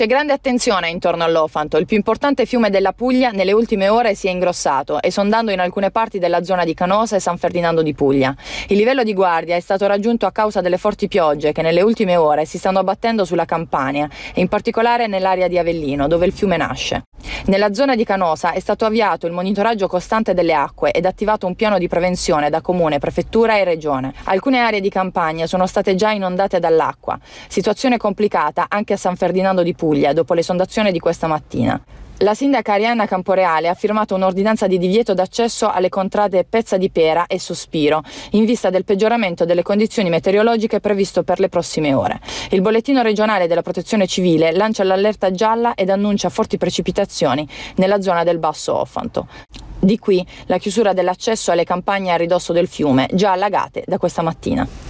C'è grande attenzione intorno all'Ofanto, il più importante fiume della Puglia nelle ultime ore si è ingrossato, esondando in alcune parti della zona di Canosa e San Ferdinando di Puglia. Il livello di guardia è stato raggiunto a causa delle forti piogge che nelle ultime ore si stanno abbattendo sulla Campania e in particolare nell'area di Avellino, dove il fiume nasce. Nella zona di Canosa è stato avviato il monitoraggio costante delle acque ed attivato un piano di prevenzione da comune, prefettura e regione. Alcune aree di campagna sono state già inondate dall'acqua, situazione complicata anche a San Ferdinando di Puglia dopo le sondazioni di questa mattina. La sindaca Arianna Camporeale ha firmato un'ordinanza di divieto d'accesso alle contrade Pezza di Pera e Sospiro in vista del peggioramento delle condizioni meteorologiche previsto per le prossime ore. Il bollettino regionale della Protezione Civile lancia l'allerta gialla ed annuncia forti precipitazioni nella zona del Basso Ofanto. Di qui la chiusura dell'accesso alle campagne a ridosso del fiume, già allagate da questa mattina.